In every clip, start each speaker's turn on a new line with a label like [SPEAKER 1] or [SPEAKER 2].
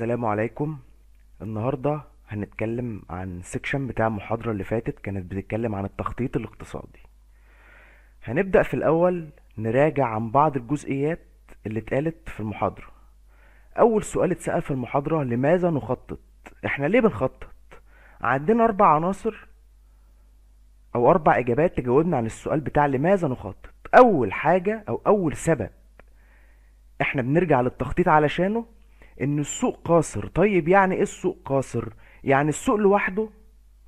[SPEAKER 1] السلام عليكم النهاردة هنتكلم عن سيكشن بتاع المحاضرة اللي فاتت كانت بتتكلم عن التخطيط الاقتصادي هنبدأ في الأول نراجع عن بعض الجزئيات اللي اتقالت في المحاضرة أول سؤال اتسأل في المحاضرة لماذا نخطط؟ احنا ليه بنخطط؟ عندنا أربع عناصر أو أربع إجابات تجاوبنا عن السؤال بتاع لماذا نخطط أول حاجة أو أول سبب احنا بنرجع للتخطيط علشانه ان السوق قاصر طيب يعني ايه السوق قاصر يعني السوق لوحده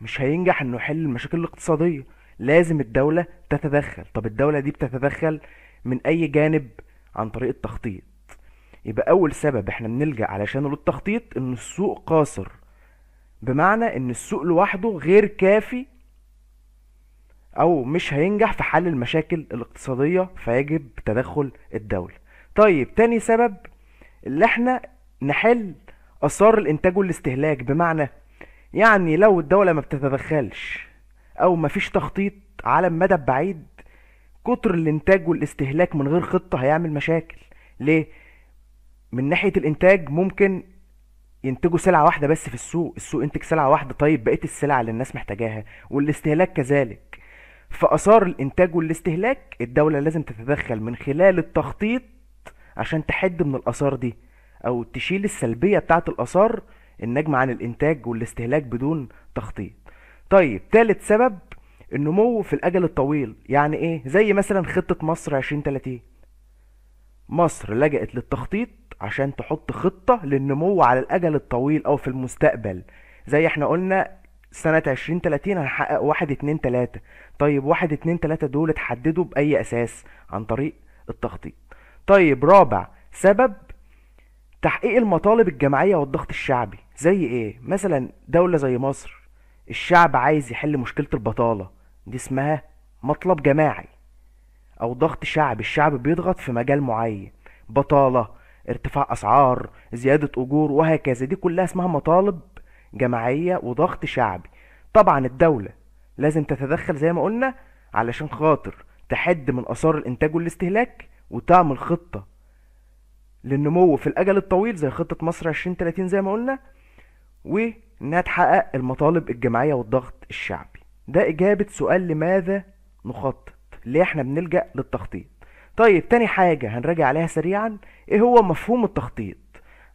[SPEAKER 1] مش هينجح انه يحل المشاكل الاقتصاديه لازم الدوله تتدخل طب الدوله دي بتتدخل من اي جانب عن طريق التخطيط يبقى اول سبب احنا بنلجا علشان للتخطيط ان السوق قاصر بمعنى ان السوق لوحده غير كافي او مش هينجح في حل المشاكل الاقتصاديه فيجب تدخل الدوله طيب تاني سبب اللي احنا نحل اثار الانتاج والاستهلاك بمعنى يعني لو الدولة ما بتتدخلش او ما فيش تخطيط على المدى البعيد كتر الانتاج والاستهلاك من غير خطة هيعمل مشاكل ليه من ناحية الانتاج ممكن ينتجوا سلعة واحدة بس في السوق السوق انتج سلعة واحدة طيب بقية السلع اللي الناس محتاجاها والاستهلاك كذلك فأثار الانتاج والاستهلاك الدولة لازم تتدخل من خلال التخطيط عشان تحد من الآثار دي او تشيل السلبيه بتاعه الاثار الناجمه عن الانتاج والاستهلاك بدون تخطيط طيب تالت سبب النمو في الاجل الطويل يعني ايه زي مثلا خطه مصر 2030 مصر لجأت للتخطيط عشان تحط خطة للنمو على الأجل الطويل أو في المستقبل زي احنا قلنا سنة 2030 هنحقق واحد اتنين تلاتة طيب واحد اتنين تلاتة دول اتحددوا بأي أساس عن طريق التخطيط طيب رابع سبب تحقيق المطالب الجماعية والضغط الشعبي زي ايه؟ مثلا دولة زي مصر الشعب عايز يحل مشكلة البطالة دي اسمها مطلب جماعي او ضغط شعبي الشعب بيضغط في مجال معين بطالة ارتفاع اسعار زيادة اجور وهكذا دي كلها اسمها مطالب جماعية وضغط شعبي طبعا الدولة لازم تتدخل زي ما قلنا علشان خاطر تحد من اثار الانتاج والاستهلاك وتعمل خطة للنمو في الأجل الطويل زي خطة مصر 2030 زي ما قلنا وإنها تحقق المطالب الجماعية والضغط الشعبي ده إجابة سؤال لماذا نخطط ليه احنا بنلجأ للتخطيط طيب تاني حاجة هنراجع عليها سريعا ايه هو مفهوم التخطيط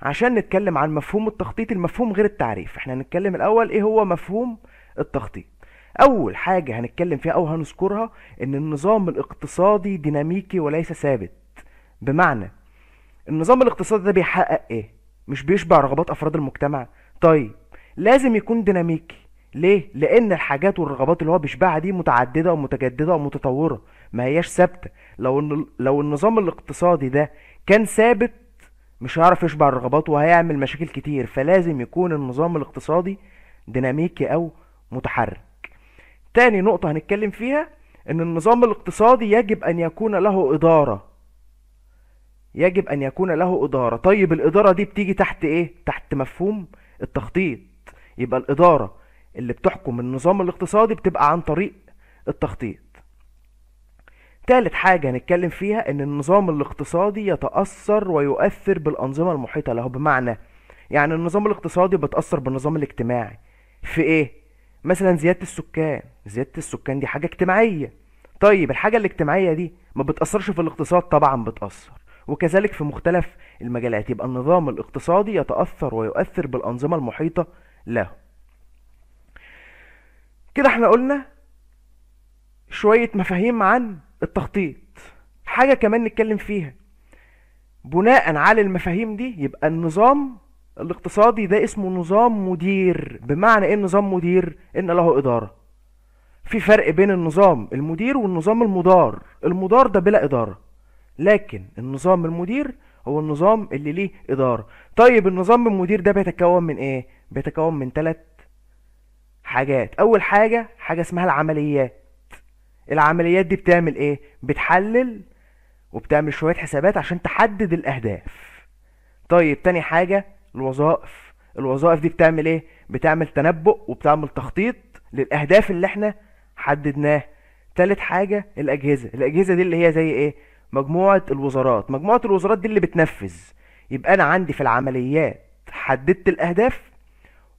[SPEAKER 1] عشان نتكلم عن مفهوم التخطيط المفهوم غير التعريف احنا هنتكلم الاول ايه هو مفهوم التخطيط اول حاجة هنتكلم فيها او هنذكرها ان النظام الاقتصادي ديناميكي وليس ثابت بمعنى النظام الاقتصادي ده بيحقق ايه مش بيشبع رغبات افراد المجتمع طيب لازم يكون ديناميكي ليه لان الحاجات والرغبات اللي هو بيشبعها دي متعدده ومتجدده ومتطوره ما هياش ثابته لو لو النظام الاقتصادي ده كان ثابت مش هيعرف يشبع الرغبات وهيعمل مشاكل كتير فلازم يكون النظام الاقتصادي ديناميكي او متحرك تاني نقطه هنتكلم فيها ان النظام الاقتصادي يجب ان يكون له اداره يجب ان يكون له اداره طيب الاداره دي بتيجي تحت ايه تحت مفهوم التخطيط يبقى الاداره اللي بتحكم النظام الاقتصادي بتبقى عن طريق التخطيط تالت حاجة هنتكلم فيها ان النظام الاقتصادي يتأثر ويؤثر بالانظمة المحيطة له بمعنى يعني النظام الاقتصادي بيتأثر بالنظام الاجتماعي في ايه؟ مثلا زيادة السكان زيادة السكان دي حاجة اجتماعية طيب الحاجة الاجتماعية دي ما بتأثرش في الاقتصاد طبعا بتأثر وكذلك في مختلف المجالات يبقى النظام الاقتصادي يتأثر ويؤثر بالأنظمة المحيطة له كده احنا قلنا شوية مفاهيم عن التخطيط حاجة كمان نتكلم فيها بناء على المفاهيم دي يبقى النظام الاقتصادي ده اسمه نظام مدير بمعنى ايه نظام مدير ان له اداره في فرق بين النظام المدير والنظام المدار المدار ده بلا اداره لكن النظام المدير هو النظام اللي ليه إدارة طيب النظام المدير ده بيتكون من إيه؟ بيتكون من ثلاث حاجات أول حاجة حاجة اسمها العمليات العمليات دي بتعمل إيه؟ بتحلل وبتعمل شوية حسابات عشان تحدد الأهداف طيب تاني حاجة الوظائف الوظائف دي بتعمل إيه؟ بتعمل تنبؤ وبتعمل تخطيط للأهداف اللي إحنا حددناها تالت حاجة الأجهزة الأجهزة دي اللي هي زي إيه؟ مجموعه الوزارات مجموعه الوزارات دي اللي بتنفذ يبقى انا عندي في العمليات حددت الاهداف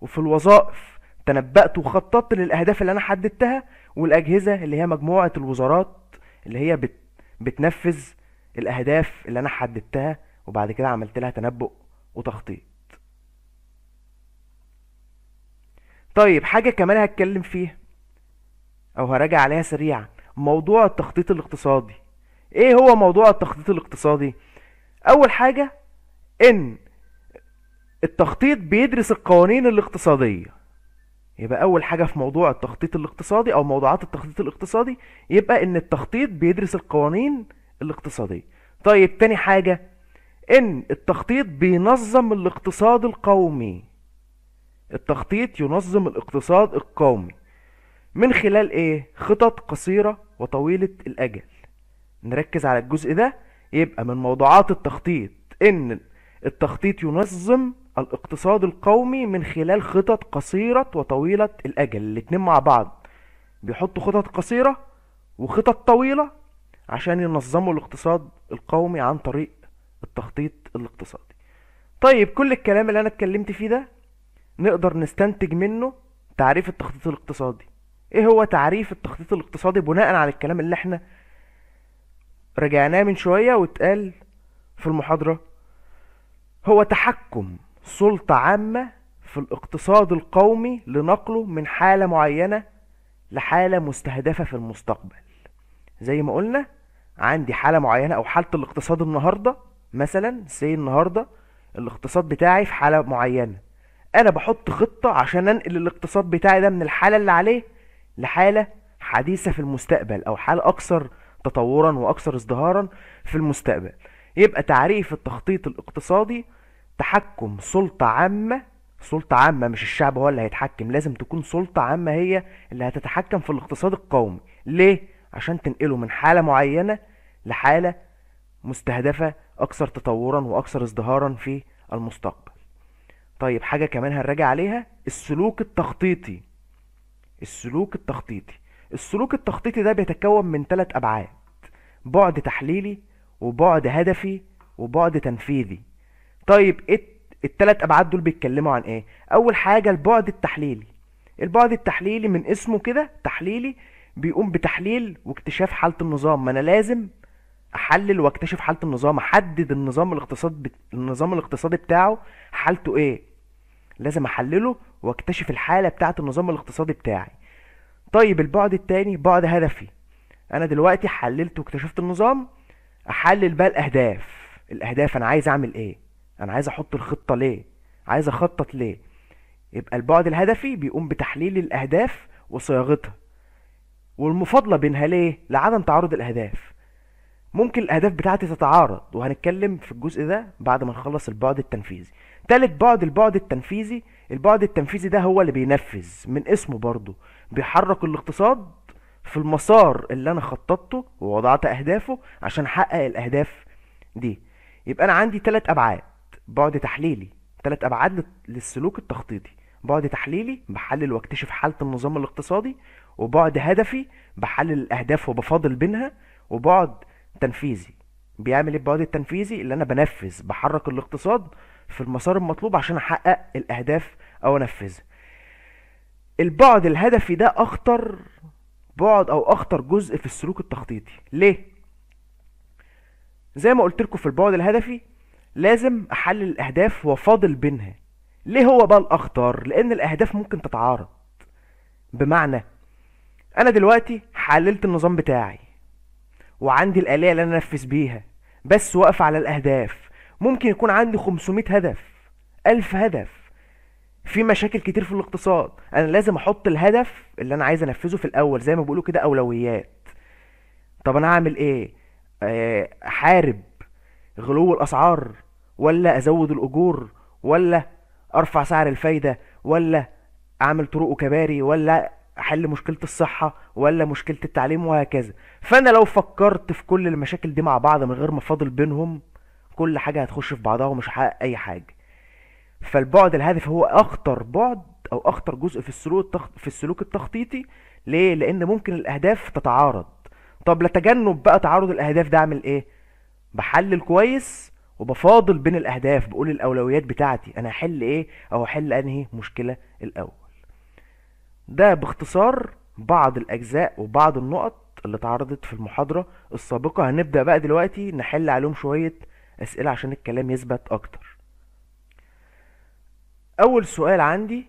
[SPEAKER 1] وفي الوظائف تنبأت وخططت للاهداف اللي انا حددتها والاجهزه اللي هي مجموعه الوزارات اللي هي بت بتنفذ الاهداف اللي انا حددتها وبعد كده عملت لها تنبؤ وتخطيط طيب حاجه كمان هتكلم فيها او هراجع عليها سريعا موضوع التخطيط الاقتصادي ايه هو موضوع التخطيط الاقتصادي اول حاجه ان التخطيط بيدرس القوانين الاقتصاديه يبقى اول حاجه في موضوع التخطيط الاقتصادي او موضوعات التخطيط الاقتصادي يبقى ان التخطيط بيدرس القوانين الاقتصاديه طيب تاني حاجه ان التخطيط بينظم الاقتصاد القومي التخطيط ينظم الاقتصاد القومي من خلال ايه خطط قصيره وطويله الاجل نركز على الجزء ده يبقى من موضوعات التخطيط ان التخطيط ينظم الاقتصاد القومي من خلال خطط قصيرة وطويلة الأجل الاتنين مع بعض بيحطوا خطط قصيرة وخطط طويلة عشان ينظموا الاقتصاد القومي عن طريق التخطيط الاقتصادي طيب كل الكلام اللي أنا اتكلمت فيه ده نقدر نستنتج منه تعريف التخطيط الاقتصادي ايه هو تعريف التخطيط الاقتصادي بناء على الكلام اللي احنا رجعناه من شوية واتقال في المحاضرة هو تحكم سلطة عامة في الاقتصاد القومي لنقله من حالة معينة لحالة مستهدفة في المستقبل زي ما قلنا عندي حالة معينة أو حالة الاقتصاد النهاردة مثلا سي النهاردة الاقتصاد بتاعي في حالة معينة أنا بحط خطة عشان أنقل الاقتصاد بتاعي ده من الحالة اللي عليه لحالة حديثة في المستقبل أو حالة أكثر تطورا واكثر ازدهارا في المستقبل يبقى تعريف التخطيط الاقتصادي تحكم سلطة عامة سلطة عامة مش الشعب هو اللي هيتحكم لازم تكون سلطة عامة هي اللي هتتحكم في الاقتصاد القومي ليه؟ عشان تنقله من حالة معينة لحالة مستهدفة أكثر تطورا وأكثر ازدهارا في المستقبل طيب حاجة كمان هنراجع عليها السلوك التخطيطي السلوك التخطيطي السلوك التخطيطي ده بيتكون من ثلاث أبعاد بعد تحليلي وبعد هدفي وبعد تنفيذي طيب التلات ابعاد دول بيتكلموا عن ايه اول حاجه البعد التحليلي البعد التحليلي من اسمه كده تحليلي بيقوم بتحليل واكتشاف حاله النظام ما انا لازم احلل واكتشف حاله النظام احدد النظام الاقتصاد بت... النظام الاقتصادي بتاعه حالته ايه لازم احلله واكتشف الحاله بتاعه النظام الاقتصادي بتاعي طيب البعد التاني بعد هدفي انا دلوقتي حللت واكتشفت النظام احلل بقى الاهداف الاهداف انا عايز اعمل ايه انا عايز احط الخطه ليه عايز اخطط ليه يبقى البعد الهدفي بيقوم بتحليل الاهداف وصياغتها والمفاضله بينها ليه لعدم تعارض الاهداف ممكن الاهداف بتاعتي تتعارض وهنتكلم في الجزء ده بعد ما نخلص البعد التنفيذي تالت بعد البعد التنفيذي البعد التنفيذي ده هو اللي بينفذ من اسمه برضه بيحرك الاقتصاد في المسار اللي انا خططته ووضعت اهدافه عشان احقق الاهداف دي يبقى انا عندي ثلاث ابعاد بعد تحليلي ثلاث ابعاد للسلوك التخطيطي بعد تحليلي بحلل واكتشف حاله النظام الاقتصادي وبعد هدفي بحلل الاهداف وبفاضل بينها وبعد تنفيذي بيعمل ايه البعد التنفيذي اللي انا بنفذ بحرك الاقتصاد في المسار المطلوب عشان احقق الاهداف او انفذها البعد الهدفي ده اخطر بعد او اخطر جزء في السلوك التخطيطي ليه زي ما قلت لكم في البعد الهدفي لازم احلل الاهداف وفاضل بينها ليه هو بقى الاخطر لان الاهداف ممكن تتعارض بمعنى انا دلوقتي حللت النظام بتاعي وعندي الاليه اللي انا انفذ بيها بس واقف على الاهداف ممكن يكون عندي 500 هدف 1000 هدف في مشاكل كتير في الاقتصاد انا لازم احط الهدف اللي انا عايز انفذه في الاول زي ما بيقولوا كده اولويات طب انا اعمل ايه آه، احارب غلو الاسعار ولا ازود الاجور ولا ارفع سعر الفايده ولا اعمل طرق وكباري ولا احل مشكله الصحه ولا مشكله التعليم وهكذا فانا لو فكرت في كل المشاكل دي مع بعض من غير ما افاضل بينهم كل حاجه هتخش في بعضها ومش هحقق اي حاجه فالبعد الهادف هو اخطر بعد او اخطر جزء في السلوك في السلوك التخطيطي ليه لان ممكن الاهداف تتعارض طب لتجنب بقى تعارض الاهداف ده اعمل ايه بحلل كويس وبفاضل بين الاهداف بقول الاولويات بتاعتي انا هحل ايه او هحل انهي مشكله الاول ده باختصار بعض الاجزاء وبعض النقط اللي اتعرضت في المحاضره السابقه هنبدا بقى دلوقتي نحل عليهم شويه اسئله عشان الكلام يثبت اكتر اول سؤال عندي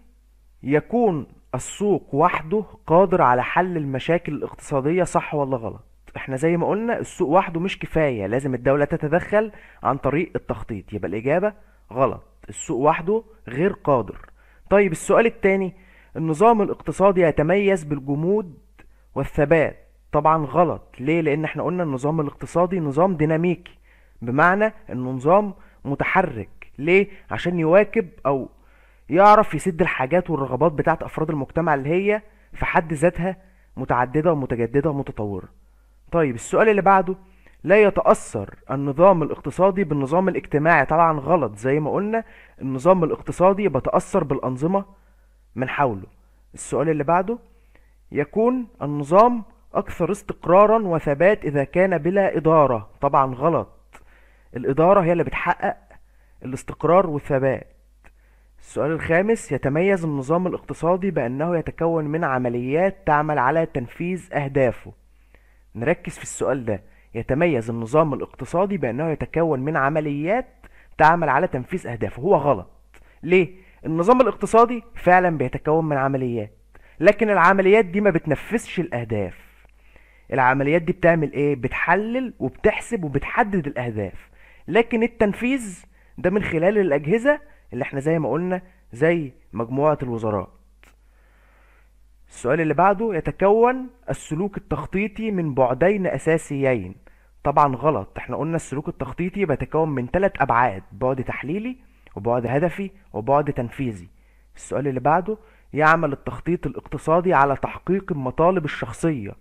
[SPEAKER 1] يكون السوق وحده قادر على حل المشاكل الاقتصادية صح ولا غلط احنا زي ما قلنا السوق وحده مش كفاية لازم الدولة تتدخل عن طريق التخطيط يبقى الإجابة غلط السوق وحده غير قادر طيب السؤال التاني النظام الاقتصادي يتميز بالجمود والثبات طبعا غلط ليه لان احنا قلنا النظام الاقتصادي نظام ديناميكي بمعنى انه نظام متحرك ليه عشان يواكب او يعرف يسد الحاجات والرغبات بتاعت افراد المجتمع اللي هي في حد ذاتها متعدده ومتجدده ومتطوره طيب السؤال اللي بعده لا يتأثر النظام الاقتصادي بالنظام الاجتماعي طبعا غلط زي ما قلنا النظام الاقتصادي بتأثر بالأنظمة من حوله السؤال اللي بعده يكون النظام أكثر استقرارا وثبات إذا كان بلا إدارة طبعا غلط الإدارة هي اللي بتحقق الاستقرار والثبات السؤال الخامس يتميز النظام الاقتصادي بأنه يتكون من عمليات تعمل على تنفيذ أهدافه نركز في السؤال ده يتميز النظام الاقتصادي بأنه يتكون من عمليات تعمل على تنفيذ أهدافه هو غلط ليه؟ النظام الاقتصادي فعلا بيتكون من عمليات لكن العمليات دي ما بتنفذش الأهداف العمليات دي بتعمل ايه؟ بتحلل وبتحسب وبتحدد الأهداف لكن التنفيذ ده من خلال الأجهزة اللي احنا زي ما قلنا زي مجموعة الوزارات السؤال اللي بعده يتكون السلوك التخطيطي من بعدين أساسيين طبعا غلط احنا قلنا السلوك التخطيطي بيتكون من ثلاث أبعاد بعد تحليلي وبعد هدفي وبعد تنفيذي السؤال اللي بعده يعمل التخطيط الاقتصادي على تحقيق المطالب الشخصية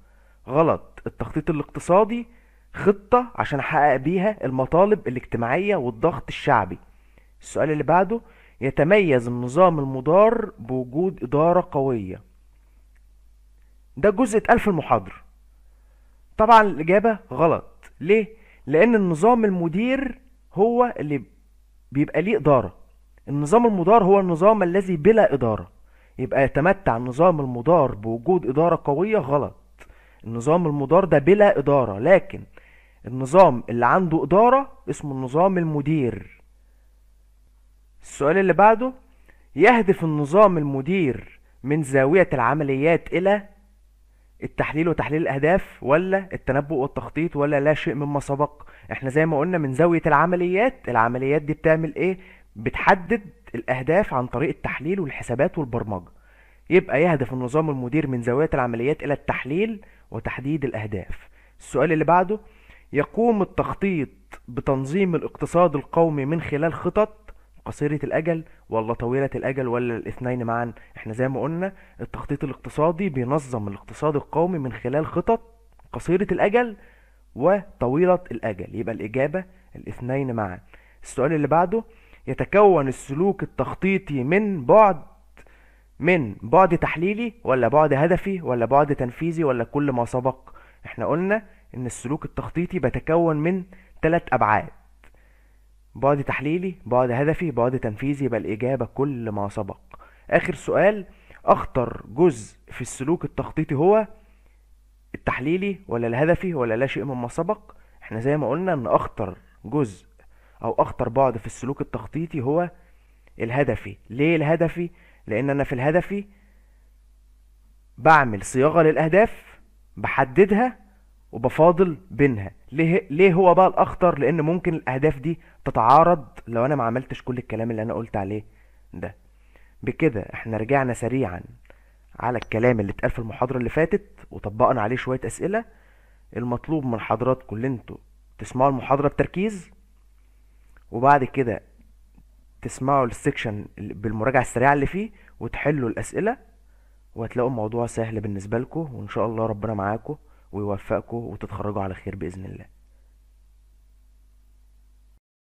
[SPEAKER 1] غلط التخطيط الاقتصادي خطة عشان أحقق بيها المطالب الاجتماعية والضغط الشعبي السؤال اللي بعده يتميز النظام المضار بوجود إدارة قوية ده جزء اتقال في المحاضرة طبعا الإجابة غلط ليه؟ لأن النظام المدير هو اللي بيبقى ليه إدارة النظام المضار هو النظام الذي بلا إدارة يبقى يتمتع النظام المضار بوجود إدارة قوية غلط النظام المضار ده بلا إدارة لكن النظام اللي عنده إدارة اسمه النظام المدير السؤال اللي بعده يهدف النظام المدير من زاوية العمليات إلى التحليل وتحليل الأهداف ولا التنبؤ والتخطيط ولا لا شيء مما سبق احنا زي ما قلنا من زاوية العمليات العمليات دي بتعمل ايه بتحدد الأهداف عن طريق التحليل والحسابات والبرمجة يبقى يهدف النظام المدير من زاوية العمليات إلى التحليل وتحديد الأهداف السؤال اللي بعده يقوم التخطيط بتنظيم الاقتصاد القومي من خلال خطط قصيرة الأجل ولا طويلة الأجل ولا الاثنين معا احنا زي ما قلنا التخطيط الاقتصادي بينظم الاقتصاد القومي من خلال خطط قصيرة الأجل وطويلة الأجل يبقى الإجابة الاثنين معا السؤال اللي بعده يتكون السلوك التخطيطي من بعد من بعد تحليلي ولا بعد هدفي ولا بعد تنفيذي ولا كل ما سبق احنا قلنا ان السلوك التخطيطي بيتكون من ثلاث ابعاد بعد تحليلي بعد هدفي بعد تنفيذي يبقى الإجابة كل ما سبق آخر سؤال أخطر جزء في السلوك التخطيطي هو التحليلي ولا الهدفي ولا لا شيء مما سبق احنا زي ما قلنا ان أخطر جزء أو أخطر بعد في السلوك التخطيطي هو الهدفي ليه الهدفي لأن أنا في الهدفي بعمل صياغة للأهداف بحددها وبفاضل بينها ليه ليه هو بقى الاخطر لان ممكن الاهداف دي تتعارض لو انا ما عملتش كل الكلام اللي انا قلت عليه ده بكده احنا رجعنا سريعا على الكلام اللي اتقال في المحاضره اللي فاتت وطبقنا عليه شويه اسئله المطلوب من حضراتكم اللي انتوا تسمعوا المحاضره بتركيز وبعد كده تسمعوا السكشن بالمراجعه السريعه اللي فيه وتحلوا الاسئله وهتلاقوا الموضوع سهل بالنسبه لكم وان شاء الله ربنا معاكم ويوفقكم وتتخرجوا على خير باذن الله